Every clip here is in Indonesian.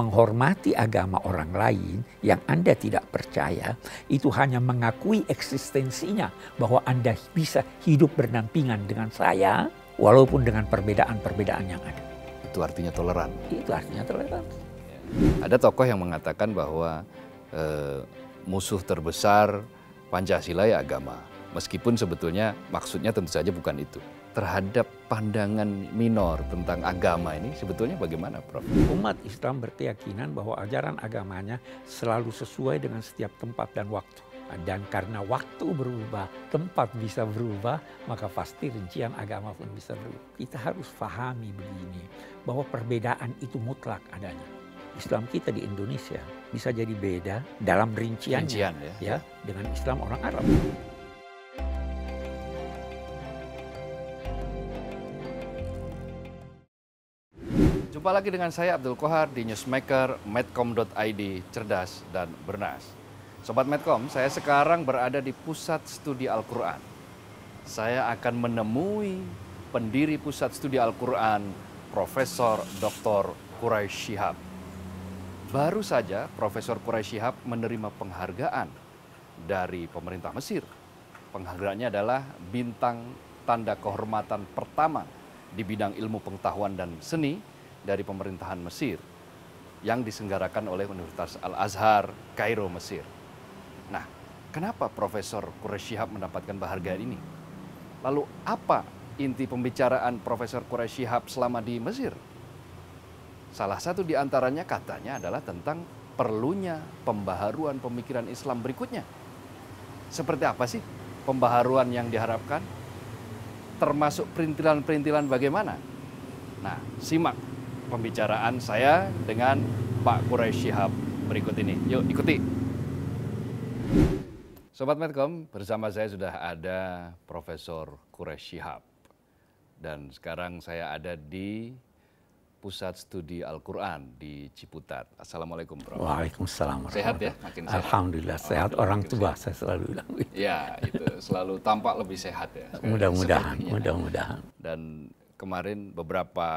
menghormati agama orang lain yang Anda tidak percaya itu hanya mengakui eksistensinya bahwa Anda bisa hidup berdampingan dengan saya walaupun dengan perbedaan-perbedaan yang ada. Itu artinya toleran. Itu artinya toleran. Ada tokoh yang mengatakan bahwa eh, musuh terbesar Pancasila ya agama. Meskipun sebetulnya maksudnya tentu saja bukan itu terhadap pandangan minor tentang agama ini sebetulnya bagaimana Prof? Umat Islam berkeyakinan bahwa ajaran agamanya selalu sesuai dengan setiap tempat dan waktu. Dan karena waktu berubah, tempat bisa berubah, maka pasti rincian agama pun bisa berubah. Kita harus fahami begini, bahwa perbedaan itu mutlak adanya. Islam kita di Indonesia bisa jadi beda dalam rinciannya Rincian, ya. ya dengan Islam orang Arab. Jumpa lagi dengan saya Abdul Kohar di Newsmaker medcom.id, cerdas dan bernas. Sobat Medcom, saya sekarang berada di Pusat Studi Al-Qur'an. Saya akan menemui pendiri Pusat Studi Al-Qur'an, Profesor Dr. Quraish Shihab. Baru saja Profesor Quraish Shihab menerima penghargaan dari pemerintah Mesir. Penghargaannya adalah bintang tanda kehormatan pertama di bidang ilmu pengetahuan dan seni dari pemerintahan Mesir yang disenggarakan oleh Universitas Al-Azhar, Kairo, Mesir. Nah, kenapa Profesor Quraish Shihab mendapatkan penghargaan ini? Lalu apa inti pembicaraan Profesor Quraish Shihab selama di Mesir? Salah satu di antaranya katanya adalah tentang perlunya pembaharuan pemikiran Islam berikutnya. Seperti apa sih pembaharuan yang diharapkan? Termasuk perintilan-perintilan bagaimana? Nah, simak pembicaraan saya dengan Pak Quraish Shihab berikut ini. Yuk ikuti. Sobat Medcom, bersama saya sudah ada Profesor Quraish Shihab. Dan sekarang saya ada di Pusat Studi Al-Quran di Ciputat. Assalamualaikum, Prof. Waalaikumsalam. Sehat ya? Makin sehat. Alhamdulillah, oh, sehat. Alhamdulillah. Orang tua saya selalu bilang. Ya, itu. Selalu tampak lebih sehat ya. Mudah-mudahan, mudah-mudahan. Dan kemarin beberapa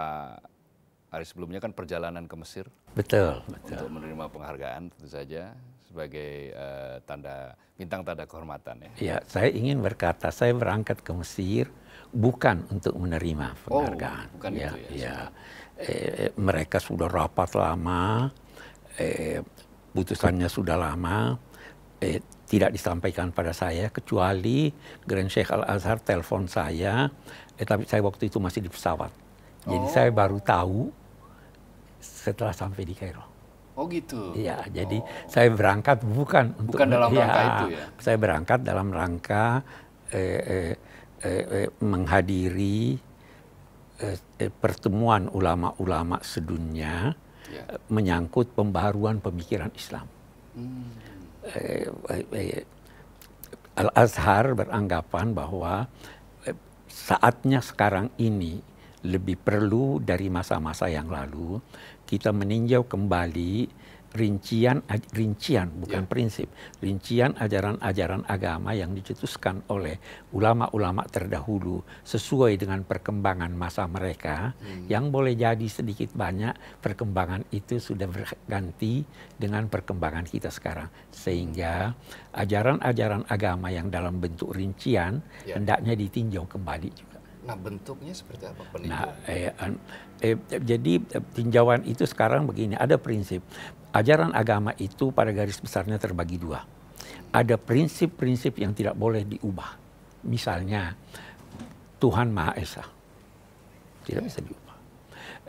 hari sebelumnya kan perjalanan ke Mesir. Betul, betul. Untuk menerima penghargaan tentu saja sebagai uh, tanda bintang tanda kehormatan ya. Iya, saya ingin berkata saya berangkat ke Mesir bukan untuk menerima oh, penghargaan. Oh, bukan ya, itu ya. ya. Eh, mereka sudah rapat lama, eh, putusannya sudah lama, eh, tidak disampaikan pada saya kecuali Grand Sheikh Al Azhar telepon saya, eh, tapi saya waktu itu masih di pesawat. Jadi oh. saya baru tahu setelah sampai di Kairo. Oh gitu. Iya, oh. jadi saya berangkat bukan untuk bukan dalam ya, rangka itu ya. Saya berangkat dalam rangka eh, eh, eh, eh, menghadiri eh, eh, pertemuan ulama-ulama sedunia ya. eh, menyangkut pembaruan pemikiran Islam. Hmm. eh, eh, eh Al Azhar beranggapan bahwa eh, saatnya sekarang ini lebih perlu dari masa-masa yang lalu kita meninjau kembali rincian rincian bukan ya. prinsip rincian ajaran-ajaran agama yang dicetuskan oleh ulama-ulama terdahulu sesuai dengan perkembangan masa mereka hmm. yang boleh jadi sedikit banyak perkembangan itu sudah berganti dengan perkembangan kita sekarang sehingga ajaran-ajaran agama yang dalam bentuk rincian ya. hendaknya ditinjau kembali juga. Nah bentuknya seperti apa Nah, eh, eh, jadi eh, tinjauan itu sekarang begini, ada prinsip. Ajaran agama itu pada garis besarnya terbagi dua. Ada prinsip-prinsip yang tidak boleh diubah. Misalnya, Tuhan Maha Esa. Tidak bisa diubah.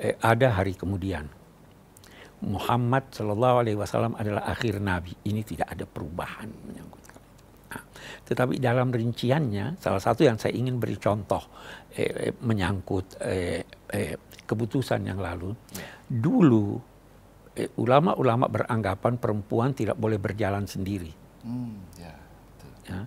Eh, ada hari kemudian. Muhammad Shallallahu Alaihi Wasallam adalah akhir Nabi. Ini tidak ada perubahan menyangkut tetapi dalam rinciannya, salah satu yang saya ingin beri contoh eh, eh menyangkut eh, eh, keputusan yang lalu. Dulu eh, ulama-ulama eh, beranggapan perempuan tidak boleh berjalan sendiri. Hmm, yeah, ya, ya.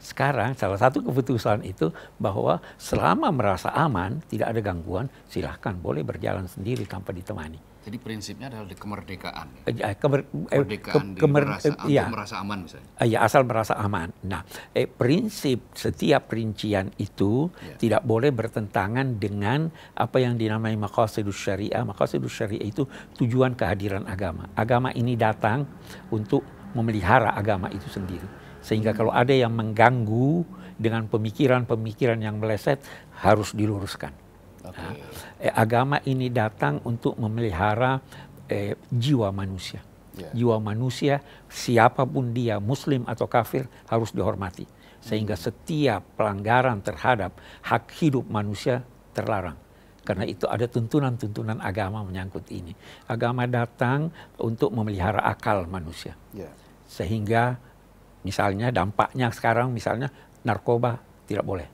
Sekarang salah satu keputusan itu bahwa selama merasa aman, tidak ada gangguan, silahkan boleh berjalan sendiri tanpa ditemani. Jadi prinsipnya adalah di kemerdekaan. Eh, ya, kemer, eh, kemerdekaan ke, kemer, merasa, eh, iya. merasa aman misalnya. Ya, asal merasa aman. Nah, eh, prinsip setiap rincian itu ya. tidak boleh bertentangan dengan apa yang dinamai maqasidus syariah. Maqasidus syariah itu tujuan kehadiran agama. Agama ini datang untuk memelihara agama itu sendiri. Sehingga hmm. kalau ada yang mengganggu dengan pemikiran-pemikiran yang meleset harus diluruskan. Okay. Nah, eh, agama ini datang untuk memelihara eh, jiwa manusia. Yeah. Jiwa manusia siapapun dia muslim atau kafir harus dihormati. Sehingga hmm. setiap pelanggaran terhadap hak hidup manusia terlarang. Karena itu ada tuntunan-tuntunan agama menyangkut ini. Agama datang untuk memelihara akal manusia. Yeah. Sehingga misalnya dampaknya sekarang misalnya narkoba tidak boleh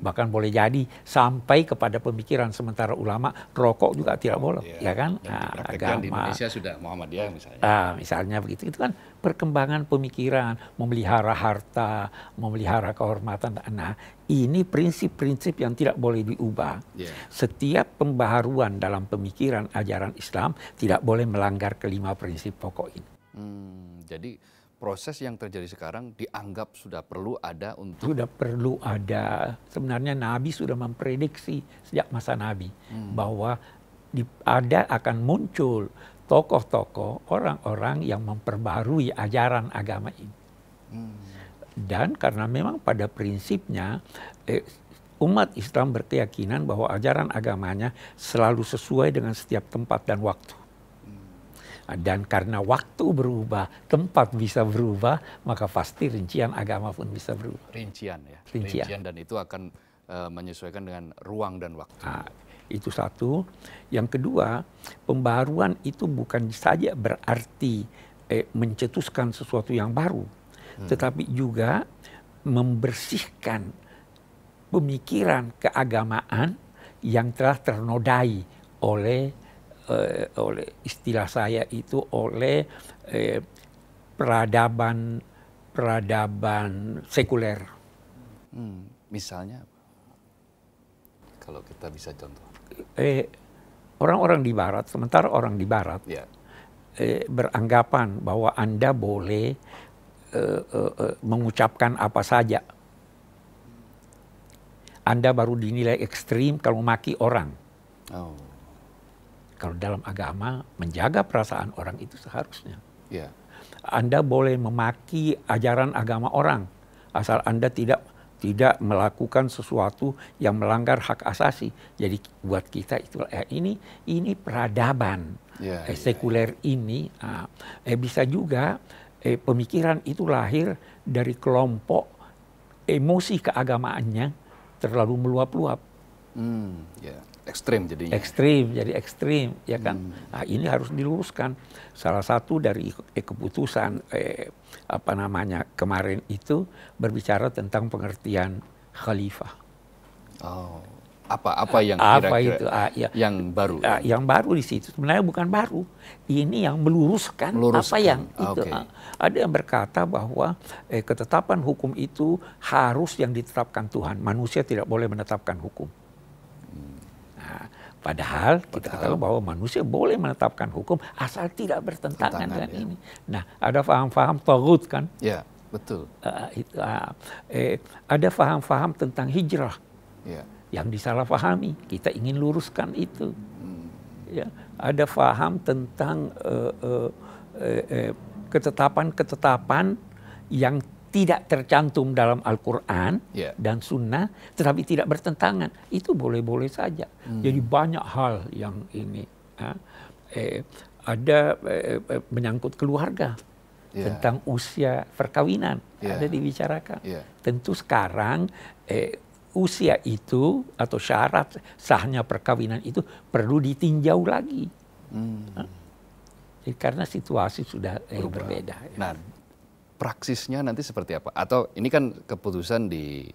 bahkan boleh jadi sampai kepada pemikiran sementara ulama rokok juga tidak oh, boleh ya, ya kan nah, agama di Indonesia sudah Muhammadiyah misalnya ah, misalnya begitu itu kan perkembangan pemikiran memelihara harta memelihara kehormatan nah ini prinsip-prinsip yang tidak boleh diubah. Yeah. Setiap pembaharuan dalam pemikiran ajaran Islam tidak boleh melanggar kelima prinsip pokok ini. Hmm, jadi proses yang terjadi sekarang dianggap sudah perlu ada untuk sudah perlu ada sebenarnya Nabi sudah memprediksi sejak masa Nabi hmm. bahwa di, ada akan muncul tokoh-tokoh orang-orang yang memperbarui ajaran agama ini hmm. dan karena memang pada prinsipnya eh, umat Islam berkeyakinan bahwa ajaran agamanya selalu sesuai dengan setiap tempat dan waktu dan karena waktu berubah, tempat bisa berubah, maka pasti rincian agama pun bisa berubah. Rincian ya. Rincian, rincian dan itu akan e, menyesuaikan dengan ruang dan waktu. Nah, itu satu. Yang kedua, pembaruan itu bukan saja berarti eh, mencetuskan sesuatu yang baru, hmm. tetapi juga membersihkan pemikiran keagamaan yang telah ternodai oleh eh, oleh istilah saya itu oleh eh, peradaban peradaban sekuler. Hmm, misalnya kalau kita bisa contoh. Eh, orang-orang di barat, sementara orang di barat ya. eh, beranggapan bahwa Anda boleh eh, eh, eh mengucapkan apa saja. Anda baru dinilai ekstrim kalau maki orang. Oh. Kalau dalam agama, menjaga perasaan orang itu seharusnya. Yeah. Anda boleh memaki ajaran agama orang, asal Anda tidak tidak melakukan sesuatu yang melanggar hak asasi. Jadi buat kita itu eh, ya, ini ini peradaban yeah, eh, ya, ya. sekuler yeah. ini. Ah, eh, bisa juga eh, pemikiran itu lahir dari kelompok emosi keagamaannya terlalu meluap-luap. Mm, yeah ekstrim jadinya ekstrim jadi ekstrim ya kan hmm. nah, ini harus diluruskan salah satu dari eh, keputusan eh, apa namanya kemarin itu berbicara tentang pengertian khalifah oh apa apa yang apa kira -kira itu ah, ya. yang baru ah, yang baru di situ sebenarnya bukan baru ini yang meluruskan, meluruskan. apa yang itu ah, ada yang berkata bahwa eh, ketetapan hukum itu harus yang ditetapkan Tuhan manusia tidak boleh menetapkan hukum Padahal, Padahal kita tahu bahwa manusia boleh menetapkan hukum asal tidak bertentangan Tentangan, dengan ya. ini. Nah, ada faham-faham togut kan? Ya, betul. Uh, itu, uh, eh, ada faham-faham tentang hijrah ya. yang disalahpahami. Kita ingin luruskan itu. Hmm. Ya, ada faham tentang uh, uh, uh, uh, ketetapan-ketetapan yang tidak tercantum dalam Al-Quran yeah. dan Sunnah, tetapi tidak bertentangan, itu boleh-boleh saja. Hmm. Jadi banyak hal yang ini eh, ada eh, eh menyangkut keluarga yeah. tentang usia perkawinan yeah. ada dibicarakan. Yeah. Tentu sekarang eh, usia itu atau syarat sahnya perkawinan itu perlu ditinjau lagi. Hmm. Jadi eh, karena situasi sudah eh, berbeda. Ya. Nah, praksisnya nanti seperti apa? Atau ini kan keputusan di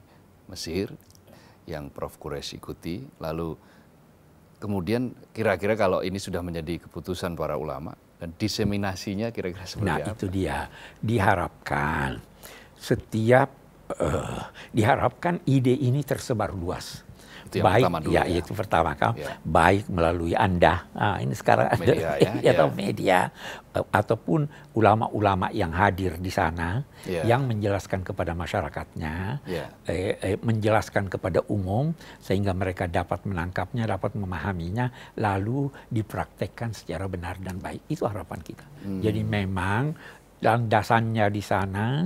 Mesir yang Prof Quresh ikuti, lalu kemudian kira-kira kalau ini sudah menjadi keputusan para ulama dan diseminasinya kira-kira seperti nah, apa? Nah itu dia diharapkan setiap uh, diharapkan ide ini tersebar luas itu yang baik, pertama dulu. Ya, ya. itu pertama kan. Ya. Baik melalui Anda. Nah, ini sekarang media, ada ya, ya. atau media eh, ataupun ulama-ulama yang hadir di sana ya. yang menjelaskan kepada masyarakatnya, ya. eh, eh, menjelaskan kepada umum sehingga mereka dapat menangkapnya, dapat memahaminya, lalu dipraktekkan secara benar dan baik. Itu harapan kita. Hmm. Jadi memang landasannya di sana,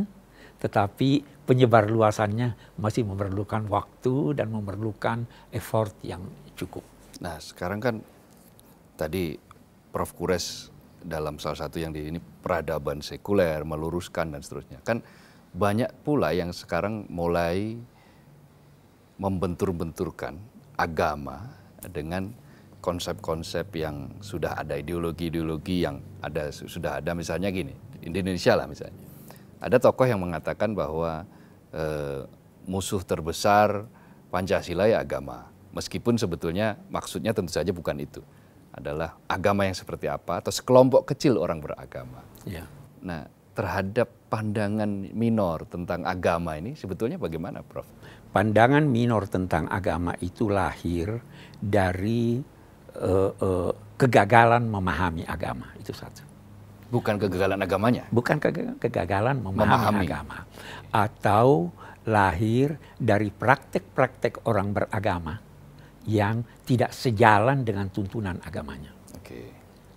tetapi penyebar luasannya masih memerlukan waktu dan memerlukan effort yang cukup. Nah sekarang kan tadi Prof. Kures dalam salah satu yang di ini peradaban sekuler, meluruskan dan seterusnya. Kan banyak pula yang sekarang mulai membentur-benturkan agama dengan konsep-konsep yang sudah ada ideologi-ideologi yang ada sudah ada misalnya gini Indonesia lah misalnya ada tokoh yang mengatakan bahwa Eh, musuh terbesar Pancasila ya agama. Meskipun sebetulnya maksudnya tentu saja bukan itu. Adalah agama yang seperti apa atau sekelompok kecil orang beragama. Ya. Nah terhadap pandangan minor tentang agama ini sebetulnya bagaimana Prof? Pandangan minor tentang agama itu lahir dari uh, uh, kegagalan memahami agama itu satu. Bukan kegagalan agamanya. Bukan kegagalan, memahami, memahami agama. Atau lahir dari praktek-praktek orang beragama yang tidak sejalan dengan tuntunan agamanya. Oke.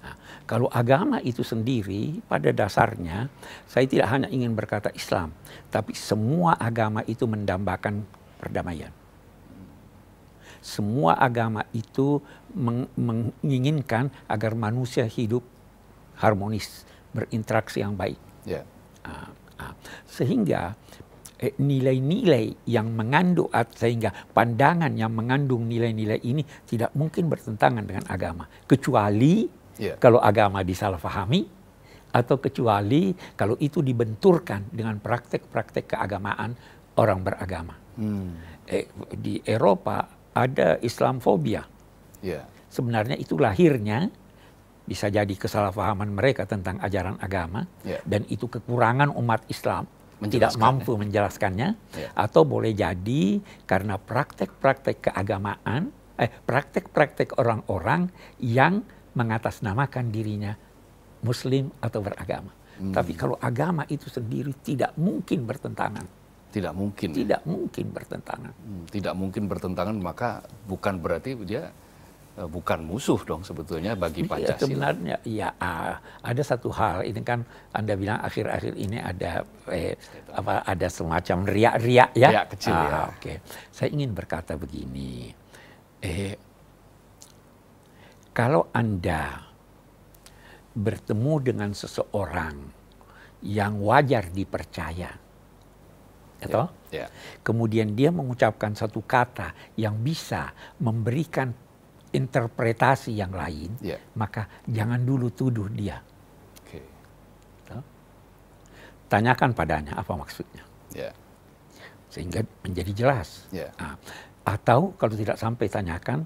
Nah, kalau agama itu sendiri pada dasarnya saya tidak hanya ingin berkata Islam, tapi semua agama itu mendambakan perdamaian. Semua agama itu menginginkan agar manusia hidup harmonis, berinteraksi yang baik. Yeah. Ya. Uh, ah. uh, sehingga eh, nilai-nilai eh, yang mengandung sehingga pandangan yang mengandung nilai-nilai ini tidak mungkin bertentangan dengan agama kecuali yeah. kalau agama disalahfahami atau kecuali kalau itu dibenturkan dengan praktek-praktek keagamaan orang beragama hmm. eh, di Eropa ada Islamfobia yeah. sebenarnya itu lahirnya bisa jadi kesalahpahaman mereka tentang ajaran agama yeah. dan itu kekurangan umat Islam tidak mampu menjelaskannya yeah. atau boleh jadi karena praktek-praktek keagamaan eh praktek-praktek orang-orang yang mengatasnamakan dirinya muslim atau beragama. Hmm. Tapi kalau agama itu sendiri tidak mungkin bertentangan tidak mungkin ya? tidak ya? mungkin bertentangan hmm, tidak mungkin bertentangan maka bukan berarti dia Eh, bukan musuh dong sebetulnya bagi iya, Pancasila. Ya, sebenarnya ya ada satu hal ini kan Anda bilang akhir-akhir ini ada eh, apa ada semacam riak-riak ya. Riak kecil ah, ya. Oke. Okay. Saya ingin berkata begini. Eh kalau Anda bertemu dengan seseorang yang wajar dipercaya atau ya, ya. kemudian dia mengucapkan satu kata yang bisa memberikan interpretasi yang lain, yeah. maka jangan dulu tuduh dia. Tanyakan padanya apa maksudnya, yeah. sehingga menjadi jelas. Yeah. Ya. Nah, atau kalau tidak sampai tanyakan,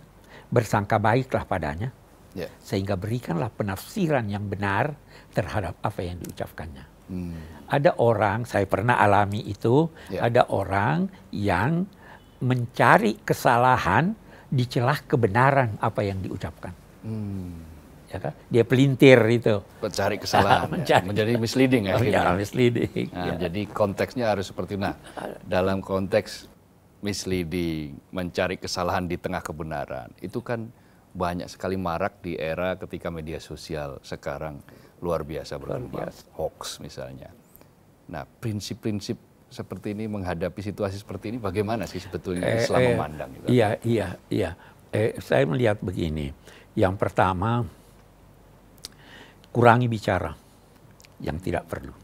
bersangka baiklah padanya, yeah. sehingga berikanlah penafsiran yang benar terhadap apa yang diucapkannya. Hmm. Ada orang, saya pernah alami itu, yeah. ada orang yang mencari kesalahan dicelah kebenaran apa yang diucapkan. Hmm. Ya kan? Dia pelintir itu. Mencari kesalahan. Ya. Mencari. Ya. Menjadi misleading oh, ya. misleading. Nah, ya. Jadi konteksnya harus seperti nah dalam konteks misleading, mencari kesalahan di tengah kebenaran itu kan banyak sekali marak di era ketika media sosial sekarang luar biasa berkembang hoax misalnya. Nah prinsip-prinsip seperti ini menghadapi situasi seperti ini bagaimana sih sebetulnya eh, Islam eh, memandang itu? Iya, iya, iya. Eh, saya melihat begini. Yang pertama kurangi bicara yang tidak perlu.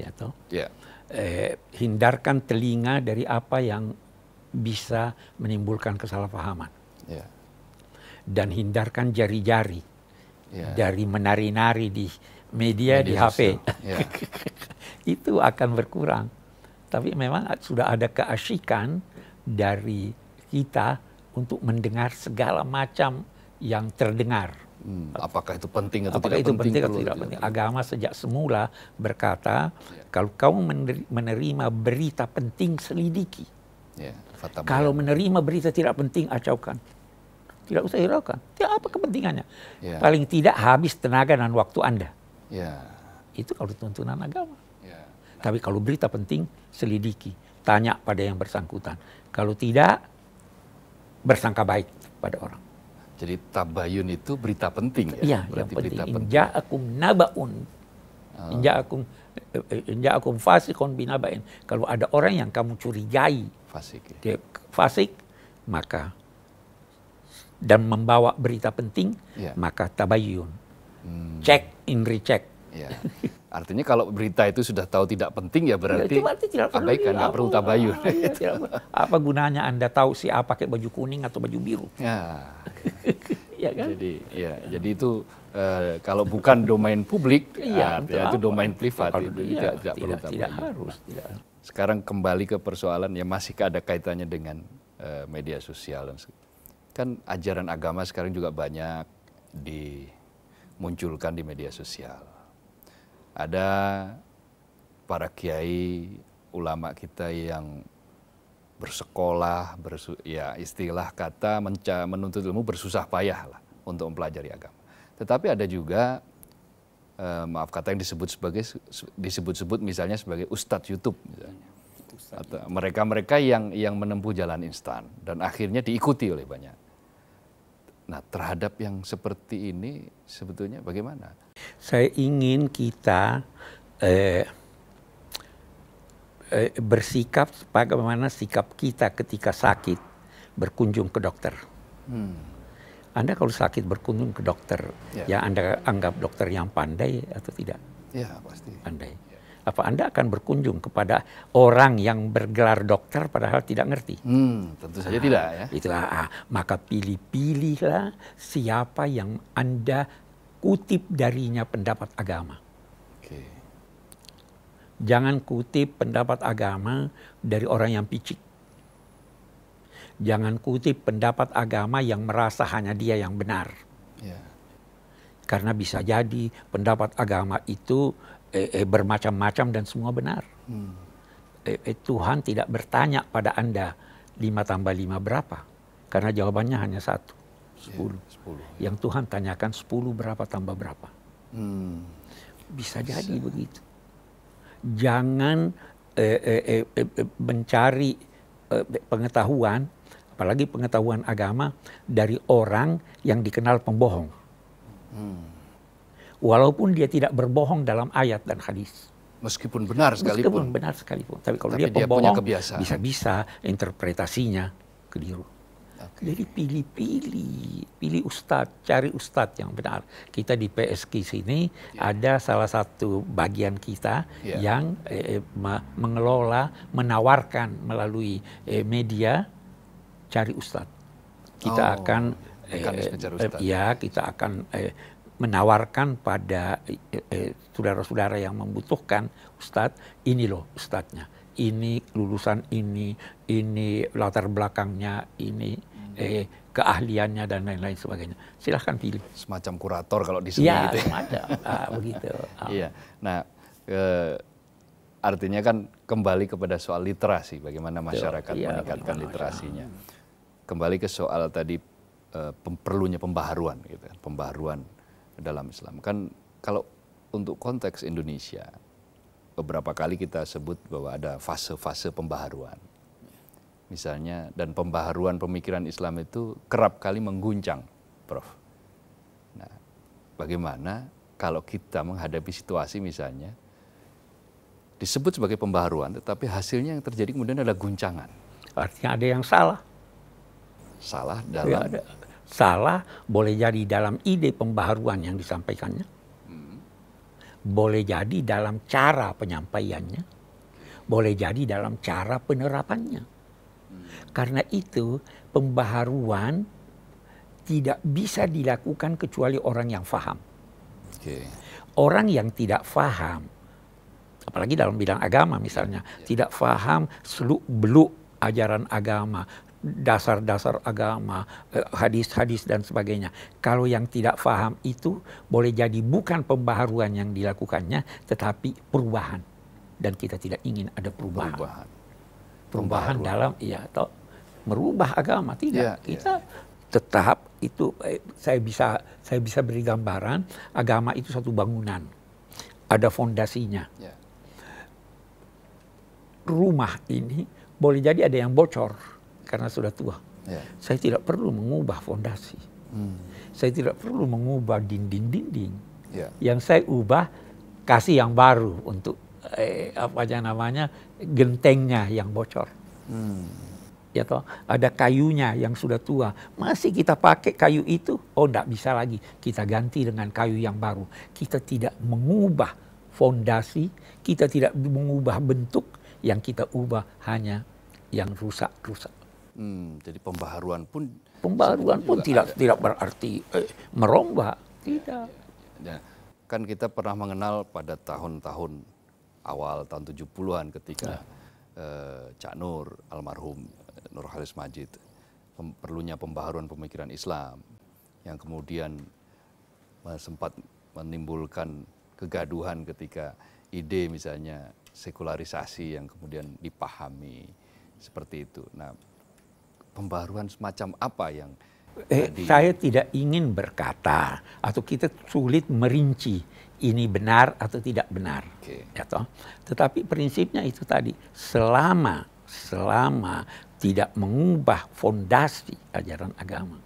Ya toh? Yeah. Eh, hindarkan telinga dari apa yang bisa menimbulkan kesalahpahaman. Yeah. Dan hindarkan jari-jari yeah. dari menari-nari di media, media di HP. Yeah. itu akan berkurang. Tapi memang sudah ada keasyikan dari kita untuk mendengar segala macam yang terdengar. Hmm, apakah itu penting atau apakah tidak itu penting, atau tidak penting? Agama sejak semula berkata, ya. kalau kamu menerima berita penting selidiki. Ya, kalau menerima berita tidak penting acaukan. Tidak usah hiraukan. Tidak apa kepentingannya. Ya. Paling tidak habis tenaga dan waktu Anda. Ya. Itu kalau tuntunan agama. Tapi kalau berita penting, selidiki, tanya pada yang bersangkutan. Kalau tidak, bersangka baik pada orang. Jadi tabayun itu berita penting ya? Iya, yang penting. penting. Inja'akum naba'un. Oh. Inja'akum eh, eh, inja'akum fasikun binaba'in. Kalau ada orang yang kamu curigai. Fasik. Ya. fasik, maka dan membawa berita penting, yeah. maka tabayun. Hmm. Cek in recheck. Yeah. Artinya kalau berita itu sudah tahu tidak penting ya iya, berarti, perlu abaikan, nggak perlu tabayun. Iya, apa gunanya Anda tahu sih apa pakai baju kuning atau baju biru? Ya. ya kan? Jadi ya, ya. jadi itu Uh, kalau bukan domain publik, ya, ya, itu domain privat. Itu ya, tidak, tidak, perlu tidak harus. Tidak. Sekarang kembali ke persoalan yang masih ada kaitannya dengan uh, media sosial kan ajaran agama sekarang juga banyak dimunculkan di media sosial ada para kiai ulama kita yang bersekolah, bersu, ya istilah kata menca, menuntut ilmu bersusah payah lah untuk mempelajari agama. Tetapi ada juga eh, maaf kata yang disebut sebagai disebut-sebut misalnya sebagai ustadz YouTube misalnya. Atau mereka-mereka yang yang menempuh jalan instan dan akhirnya diikuti oleh banyak. Nah, terhadap yang seperti ini sebetulnya bagaimana? saya ingin kita eh, eh, bersikap bagaimana sikap kita ketika sakit berkunjung ke dokter. Hmm. Anda kalau sakit berkunjung ke dokter, yeah. ya Anda anggap dokter yang pandai atau tidak? Ya yeah, pasti. Pandai. Apa Anda akan berkunjung kepada orang yang bergelar dokter padahal tidak ngerti? Hmm, tentu saja nah, tidak ya. Itulah, ah, maka pilih-pilihlah siapa yang Anda kutip darinya pendapat agama. Okay. Jangan kutip pendapat agama dari orang yang picik. Jangan kutip pendapat agama yang merasa hanya dia yang benar. Yeah. Karena bisa jadi pendapat agama itu eh, eh, bermacam-macam dan semua benar. Hmm. Eh, eh, Tuhan tidak bertanya pada Anda, lima tambah lima berapa? Karena jawabannya hanya satu. 10. Ya, 10. Yang Tuhan tanyakan 10 berapa tambah berapa. Hmm. Bisa, Bisa jadi begitu. Jangan eh eh, eh, eh, eh, mencari eh, pengetahuan, apalagi pengetahuan agama dari orang yang dikenal pembohong. Hmm. Walaupun dia tidak berbohong dalam ayat dan hadis. Meskipun benar sekalipun. Meskipun benar sekalipun. Tapi kalau Tapi dia, dia pembohong, bisa-bisa interpretasinya keliru. Okay. Jadi pilih-pilih, pilih ustadz, cari ustadz yang benar. Kita di PSK sini yeah. ada salah satu bagian kita yeah. yang eh, eh mengelola, menawarkan melalui eh, media cari ustadz. Kita oh, akan eh, eh, ya kita akan eh, menawarkan pada eh, eh, saudara-saudara yang membutuhkan ustadz, ini loh ustadznya ini lulusan ini, ini latar belakangnya, ini hmm. eh, keahliannya dan lain-lain sebagainya. Silahkan pilih. Semacam kurator kalau di ya, sini gitu ya, gitu. semacam. ah, begitu. Ah. Iya. Nah, e, artinya kan kembali kepada soal literasi, bagaimana masyarakat ya, meningkatkan literasinya. Kembali ke soal tadi e, perlunya pembaharuan, gitu, ya, pembaharuan dalam Islam. Kan kalau untuk konteks Indonesia, beberapa kali kita sebut bahwa ada fase-fase pembaharuan. Misalnya, dan pembaharuan pemikiran Islam itu kerap kali mengguncang, Prof. Nah, bagaimana kalau kita menghadapi situasi misalnya, disebut sebagai pembaharuan, tetapi hasilnya yang terjadi kemudian adalah guncangan. Artinya ada yang salah. Salah ya, dalam... Ya, ada. Salah boleh jadi dalam ide pembaharuan yang disampaikannya boleh jadi dalam cara penyampaiannya, boleh jadi dalam cara penerapannya. Karena itu pembaharuan tidak bisa dilakukan kecuali orang yang faham. Okay. Orang yang tidak faham, apalagi dalam bidang agama misalnya, yeah. tidak faham seluk beluk ajaran agama, dasar-dasar agama, eh, hadis-hadis dan sebagainya. Kalau yang tidak faham itu boleh jadi bukan pembaharuan yang dilakukannya, tetapi perubahan. Dan kita tidak ingin ada perubahan. Perubahan, perubahan, perubahan dalam, iya, atau merubah agama tidak. Ya, kita ya. tetap itu eh, saya bisa saya bisa beri gambaran agama itu satu bangunan, ada fondasinya. Ya. Rumah ini boleh jadi ada yang bocor karena sudah tua. Yeah. Saya tidak perlu mengubah fondasi. Hmm. Saya tidak perlu mengubah dinding-dinding. Yeah. Yang saya ubah kasih yang baru untuk eh, apa aja namanya gentengnya yang bocor. Hmm. Ya toh ada kayunya yang sudah tua masih kita pakai kayu itu oh tidak bisa lagi kita ganti dengan kayu yang baru kita tidak mengubah fondasi kita tidak mengubah bentuk yang kita ubah hanya yang rusak-rusak. Hmm, jadi pembaharuan pun pembaharuan pun tidak ada. tidak berarti eh, merombak, tidak. Ya, ya, kan kita pernah mengenal pada tahun-tahun awal tahun 70-an ketika ya. eh, Cak Nur almarhum eh, Nur Halis Majid pem, perlunya pembaharuan pemikiran Islam yang kemudian sempat menimbulkan kegaduhan ketika ide misalnya sekularisasi yang kemudian dipahami seperti itu. Nah, pembaruan semacam apa yang eh, tadi? Eh, saya tidak ingin berkata atau kita sulit merinci ini benar atau tidak benar, okay. ya toh. Tetapi prinsipnya itu tadi selama selama tidak mengubah fondasi ajaran agama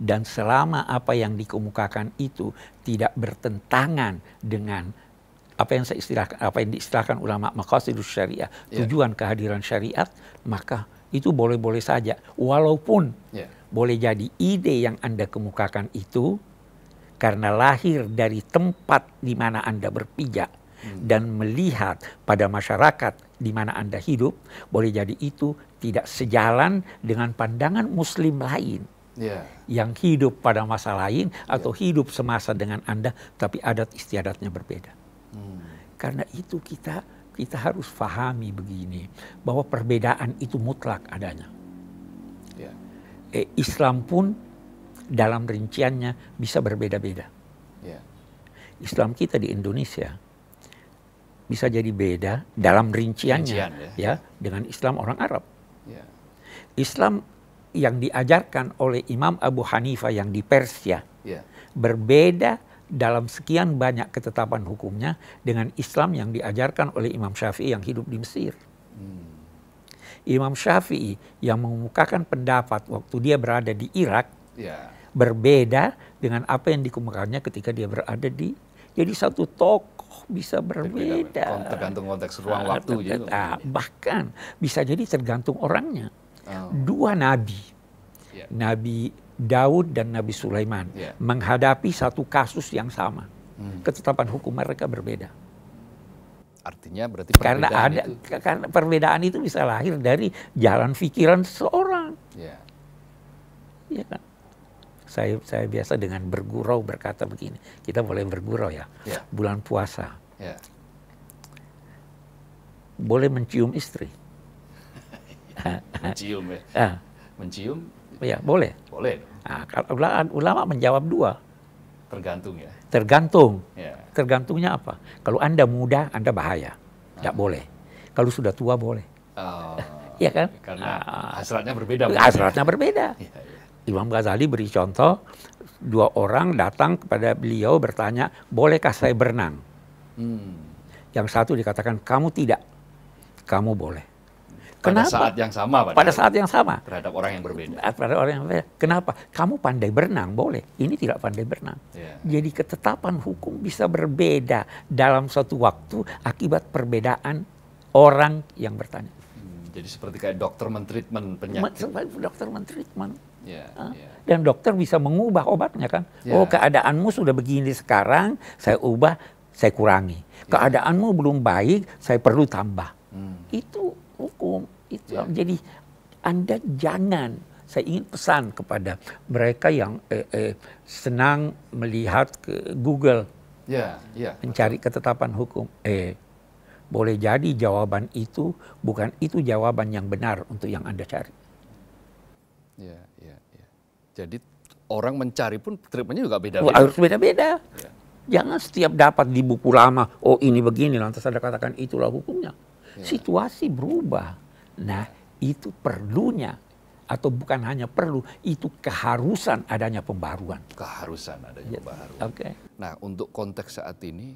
dan selama apa yang dikemukakan itu tidak bertentangan dengan apa yang saya istilahkan apa yang diistilahkan ulama maqasidus syariah ya. tujuan kehadiran syariat maka itu boleh-boleh saja. Walaupun yeah. boleh jadi ide yang Anda kemukakan itu karena lahir dari tempat di mana Anda berpijak hmm. dan melihat pada masyarakat di mana Anda hidup, boleh jadi itu tidak sejalan dengan pandangan muslim lain. Yeah. Yang hidup pada masa lain atau yeah. hidup semasa dengan Anda tapi adat istiadatnya berbeda. Hmm. Karena itu kita kita harus fahami begini bahwa perbedaan itu mutlak adanya. Yeah. Ya. Islam pun dalam rinciannya bisa berbeda-beda. Yeah. Islam kita di Indonesia bisa jadi beda dalam rinciannya Rincian, ya. ya dengan Islam orang Arab. Yeah. Islam yang diajarkan oleh Imam Abu Hanifah yang di Persia yeah. berbeda dalam sekian banyak ketetapan hukumnya dengan Islam yang diajarkan oleh Imam Syafi'i yang hidup di Mesir. Hmm. Imam Syafi'i yang mengemukakan pendapat waktu dia berada di Irak yeah. berbeda dengan apa yang dikemukakannya ketika dia berada di. Jadi satu tokoh bisa berbeda. Tergantung konteks ruang nah, waktu. Gitu. Ah, bahkan bisa jadi tergantung orangnya. Oh. Dua nabi, yeah. nabi Daud dan Nabi Sulaiman yeah. menghadapi satu kasus yang sama. Hmm. Ketetapan hukum mereka berbeda. Artinya berarti karena ada itu. karena perbedaan itu bisa lahir dari jalan pikiran seseorang. Yeah. Ya iya kan? Saya saya biasa dengan bergurau berkata begini. Kita boleh bergurau ya. Yeah. Bulan puasa. Yeah. Boleh mencium istri. mencium ya. Ah. Mencium Iya, boleh. Boleh. Nah, kalau ulama menjawab dua. Tergantung ya. Tergantung. Ya. Tergantungnya apa? Kalau Anda muda, Anda bahaya. Tidak ah. boleh. Kalau sudah tua boleh. Oh. Iya kan? Karena ah. hasratnya berbeda. Hasratnya berbeda. Ya, ya. Imam Ghazali beri contoh dua orang datang kepada beliau bertanya, "Bolehkah saya berenang?" Hmm. Yang satu dikatakan, "Kamu tidak. Kamu boleh." Kenapa? Pada saat yang sama. Pak. pada saat yang sama. Terhadap orang yang berbeda. Ah, terhadap orang yang berbeda. Kenapa? Kamu pandai berenang, boleh. Ini tidak pandai berenang. Yeah. Jadi ketetapan hukum bisa berbeda dalam suatu waktu akibat perbedaan orang yang bertanya. Hmm, jadi seperti kayak dokter mentreatment penyakit. Dokter mentreatment. Yeah, iya, yeah. Dan dokter bisa mengubah obatnya kan. Yeah. Oh keadaanmu sudah begini sekarang, saya ubah, saya kurangi. Iya. Keadaanmu belum baik, saya perlu tambah. Hmm. Itu hukum itu ya. jadi Anda jangan saya ingin pesan kepada mereka yang eh, eh, senang melihat ke Google yeah, yeah, mencari ketetapan hukum. Eh, boleh jadi jawaban itu bukan itu jawaban yang benar untuk yang anda cari. Ya, ya, ya. Jadi orang mencari pun treatmentnya juga beda-beda. Oh, harus beda-beda. Ya. Jangan setiap dapat di buku lama, oh ini begini, lantas ada katakan itulah hukumnya. Ya. situasi berubah. Nah, itu perlunya atau bukan hanya perlu, itu keharusan adanya pembaruan. Keharusan adanya yes. Ya, pembaruan. Oke. Okay. Nah, untuk konteks saat ini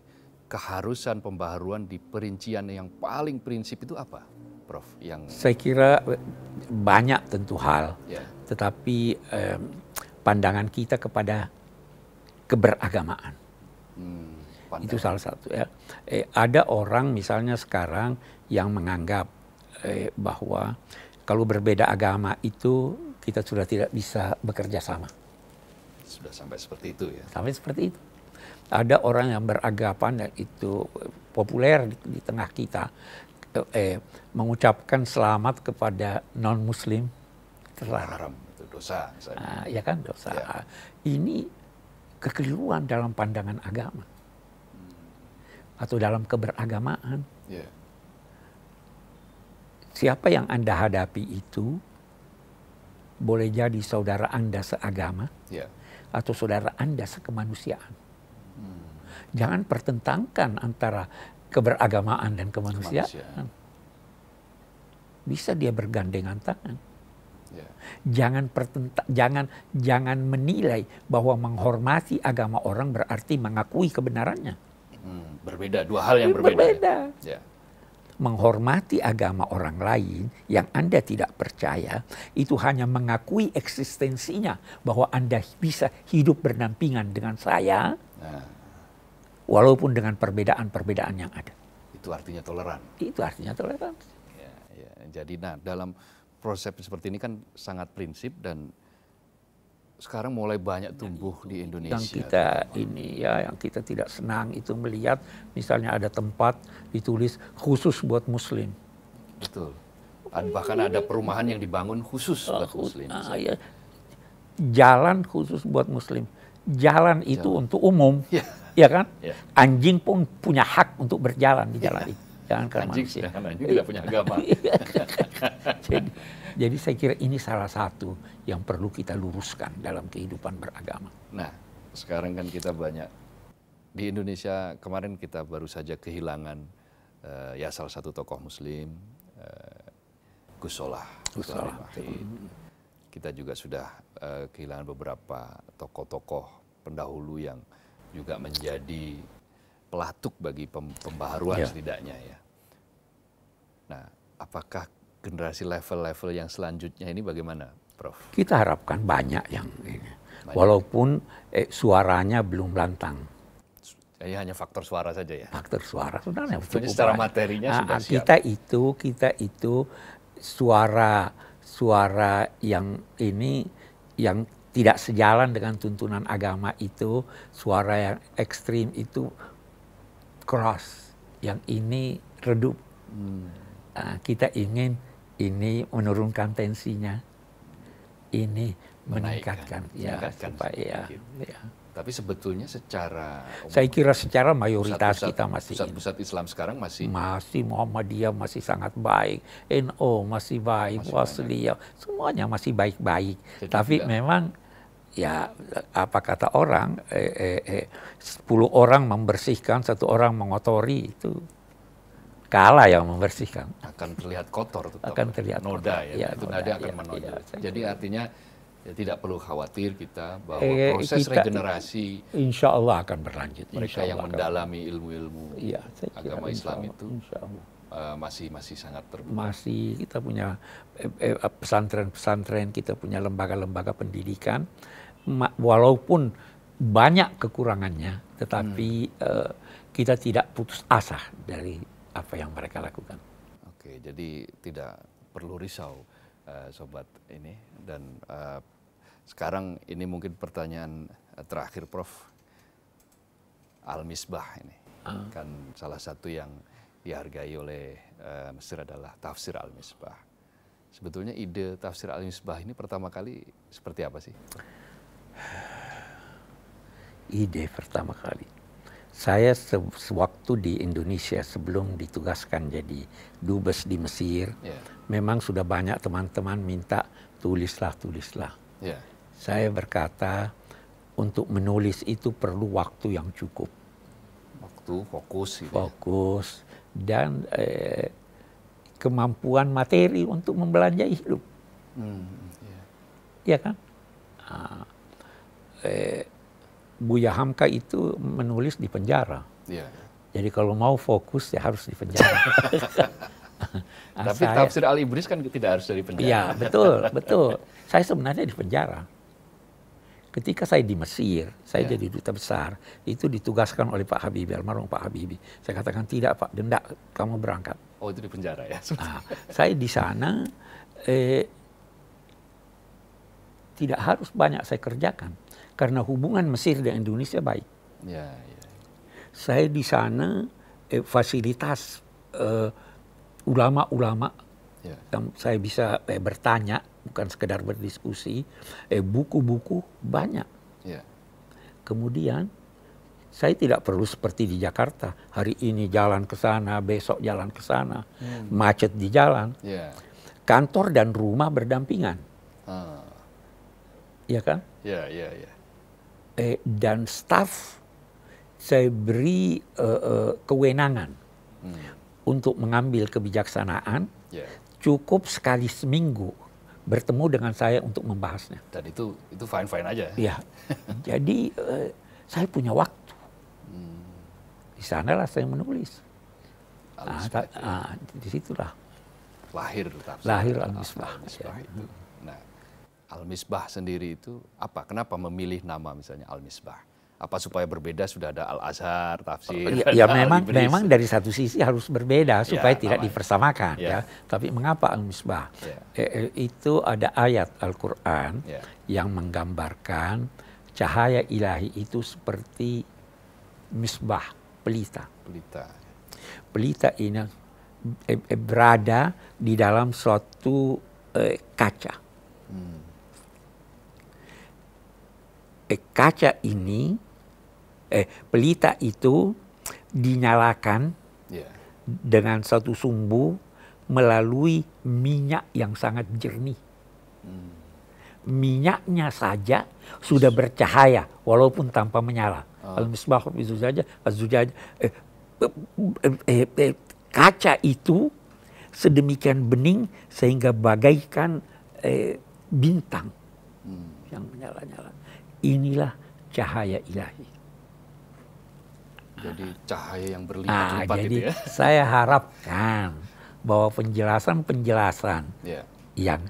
keharusan pembaruan di perincian yang paling prinsip itu apa, Prof? Yang Saya kira eh, banyak tentu hal. Yeah. Tetapi eh, pandangan kita kepada keberagamaan. Hmm, itu salah satu ya. Eh, ada orang misalnya sekarang yang menganggap eh, bahwa kalau berbeda agama itu kita sudah tidak bisa bekerja sama. Sudah sampai seperti itu ya. Sampai seperti itu. Ada orang yang beragapan dan itu eh, populer di, di tengah kita eh, eh mengucapkan selamat kepada non muslim terlarang. itu dosa. Nah, ya kan dosa. Ya. Ah, ini kekeliruan dalam pandangan agama hmm. atau dalam keberagamaan. Yeah Siapa yang Anda hadapi itu boleh jadi saudara Anda seagama yeah. atau saudara Anda sekemanusiaan. Hmm. Jangan pertentangkan antara keberagamaan dan kemanusiaan. kemanusiaan. Bisa dia bergandengan tangan. Yeah. Jangan pertenta- jangan jangan menilai bahwa menghormati agama orang berarti mengakui kebenarannya. Hmm, berbeda dua hal yang berbeda. berbeda. Ya. Yeah menghormati agama orang lain yang Anda tidak percaya itu hanya mengakui eksistensinya bahwa Anda bisa hidup berdampingan dengan saya nah. walaupun dengan perbedaan-perbedaan yang ada. Itu artinya toleran. Itu artinya toleran. Ya, ya. Jadi nah dalam proses seperti ini kan sangat prinsip dan sekarang mulai banyak tumbuh di Indonesia. Yang kita ini ya, yang kita tidak senang itu melihat misalnya ada tempat ditulis khusus buat Muslim. Betul. Bahkan ada perumahan yang dibangun khusus oh, buat Muslim. Uh, ya. Jalan khusus buat Muslim. Jalan itu Jalan. untuk umum, yeah. ya iya kan? Yeah. Anjing pun punya hak untuk berjalan di jalan yeah. itu jangan ke manusia. anjing kan iya. tidak punya agama. Iya. jadi, jadi saya kira ini salah satu yang perlu kita luruskan dalam kehidupan beragama. Nah, sekarang kan kita banyak di Indonesia kemarin kita baru saja kehilangan uh, ya salah satu tokoh muslim uh, Gus Solah. Kita juga sudah uh, kehilangan beberapa tokoh-tokoh pendahulu yang juga menjadi pelatuk bagi pembaharuan yeah. setidaknya ya. Nah, apakah generasi level-level yang selanjutnya ini bagaimana, Prof? Kita harapkan banyak yang ini. Banyak. Walaupun eh, suaranya belum lantang. Jadi eh, hanya faktor suara saja ya. Faktor suara sebenarnya. Cukup secara banyak. materinya nah, sudah ah, siap. Kita itu kita itu suara suara yang ini yang tidak sejalan dengan tuntunan agama itu, suara yang ekstrim itu cross, yang ini redup. Hmm. Nah, kita ingin ini menurunkan tensinya, ini meningkatkan, ya meningkatkan supaya. Ya, ya. Tapi sebetulnya secara umum, saya kira secara mayoritas pusat, kita masih pusat-pusat Islam sekarang masih masih Muhammadiyah masih sangat baik, NO masih baik, Wasliyah semuanya masih baik-baik. Tapi tidak. memang ya apa kata orang eh, eh, eh, 10 orang membersihkan satu orang mengotori itu kalah yang membersihkan akan terlihat kotor tetap akan terlihat noda kotor. ya, ya itu noda, akan ya, menonjol ya, jadi artinya ya, tidak perlu khawatir kita bahwa eh, proses kita, regenerasi insya Allah akan berlanjut mereka yang mendalami ilmu-ilmu ya, agama Islam itu insya Allah. Eh, masih masih sangat terbuka. Masih kita punya eh, eh, pesantren-pesantren, eh, kita punya lembaga-lembaga pendidikan, walaupun banyak kekurangannya, tetapi hmm. eh, kita tidak putus asa dari apa yang mereka lakukan. Oke, jadi tidak perlu risau, eh, sobat ini dan eh, sekarang ini mungkin pertanyaan terakhir, Prof. Al Misbah ini ah. kan salah satu yang dihargai oleh uh, Mesir adalah tafsir Al-Misbah. Sebetulnya ide tafsir Al-Misbah ini pertama kali seperti apa sih? Ide pertama kali. Saya sewaktu di Indonesia sebelum ditugaskan jadi dubes di Mesir, yeah. memang sudah banyak teman-teman minta tulislah, tulislah. Yeah. Saya berkata untuk menulis itu perlu waktu yang cukup. Waktu fokus. Gitu. Ya? Fokus dan eh, kemampuan materi untuk membelanjai hidup. Hmm, yeah. Ya iya kan? Nah, eh, Buya Hamka itu menulis di penjara. Yeah. Jadi kalau mau fokus ya harus di penjara. Ah, Tapi saya, tafsir Al Ibris kan tidak harus dari penjara. Iya, betul, betul. Saya sebenarnya di penjara. Ketika saya di Mesir, saya yeah. jadi duta besar, itu ditugaskan oleh Pak Habibie, almarhum Pak Habibie. Saya katakan tidak Pak, denda kamu berangkat. Oh itu di penjara ya? Nah, saya di sana eh, tidak harus banyak saya kerjakan karena hubungan Mesir dan Indonesia baik. Yeah, yeah. Saya di sana eh, fasilitas eh, ulama-ulama eh, yang saya bisa eh, bertanya bukan sekedar berdiskusi, eh buku-buku banyak. Yeah. Kemudian saya tidak perlu seperti di Jakarta, hari ini jalan ke sana, besok jalan ke sana, hmm. macet di jalan. Yeah. Kantor dan rumah berdampingan. Ah. kan? Iya, yeah, iya, Eh, dan staf saya beri uh, uh, kewenangan hmm. untuk mengambil kebijaksanaan yeah. cukup sekali seminggu bertemu dengan saya untuk membahasnya. Dan itu itu fine fine aja. Ya? Iya. Jadi uh, saya punya waktu. Hmm. Di lah saya menulis. Nah, ta, nah, di situlah. Lahir tafsir. Lahir ah, Al-Misbah. Al ya. Nah, Al-Misbah sendiri itu apa? Kenapa memilih nama misalnya Al-Misbah? apa supaya berbeda sudah ada iya, ya Al Azhar tafsir. Ya, ya memang Iblis. memang dari satu sisi harus berbeda ya, supaya ya, tidak namanya. dipersamakan ya. ya. Tapi mengapa Al Misbah? Ya. E, itu ada ayat Al Quran ya. yang menggambarkan cahaya ilahi itu seperti misbah pelita. Pelita. Pelita ini e, e, berada di dalam suatu e, kaca. Hmm. E, kaca ini eh pelita itu dinyalakan yeah. dengan satu sumbu melalui minyak yang sangat jernih. Hmm. Minyaknya saja sudah bercahaya walaupun tanpa menyala. Oh. Ah. Al-misbah itu saja, eh, eh, eh, kaca itu sedemikian bening sehingga bagaikan eh, bintang hmm. yang menyala-nyala. Inilah cahaya ilahi. Jadi cahaya yang berlipat nah, gitu ya. Saya harapkan bahwa penjelasan-penjelasan yeah. yang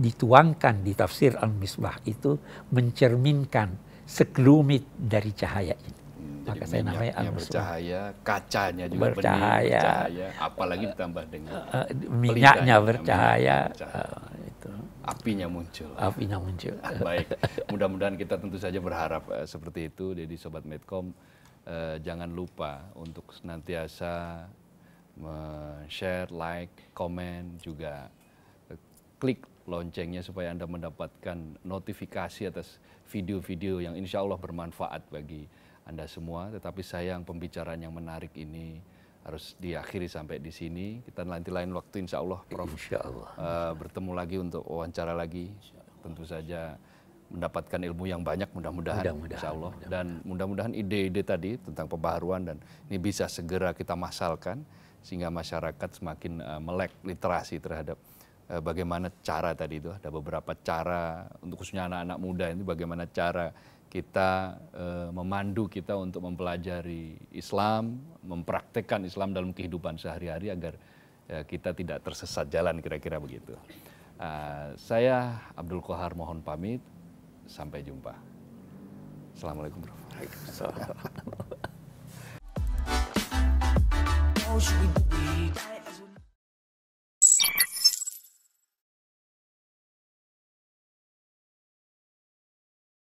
dituangkan di tafsir Al-Misbah itu mencerminkan sekelumit dari cahaya ini. Hmm, Maka saya namanya al bercahaya, kacanya juga bercahaya, bercahaya apalagi ditambah dengan uh, minyaknya bercahaya, bercahaya. Uh, itu. Apinya muncul. Apinya muncul. Baik, mudah-mudahan kita tentu saja berharap uh, seperti itu. Jadi sobat Medcom eh, jangan lupa untuk senantiasa share, like, komen juga eh, klik loncengnya supaya Anda mendapatkan notifikasi atas video-video yang insya Allah bermanfaat bagi Anda semua. Tetapi sayang pembicaraan yang menarik ini harus diakhiri sampai di sini. Kita nanti lain waktu insya Allah Prof. Insya Allah. Uh, bertemu lagi untuk wawancara lagi. Tentu saja mendapatkan ilmu yang banyak mudah-mudahan mudah insya Allah. Mudah dan mudah-mudahan ide-ide tadi tentang pembaharuan dan ini bisa segera kita masalkan sehingga masyarakat semakin uh, melek literasi terhadap uh, bagaimana cara tadi itu. Ada beberapa cara untuk khususnya anak-anak muda ini bagaimana cara kita uh, memandu kita untuk mempelajari Islam, mempraktekkan Islam dalam kehidupan sehari-hari agar uh, kita tidak tersesat jalan kira-kira begitu. Uh, saya Abdul Kohar mohon pamit. Sampai jumpa. Assalamualaikum warahmatullahi wabarakatuh.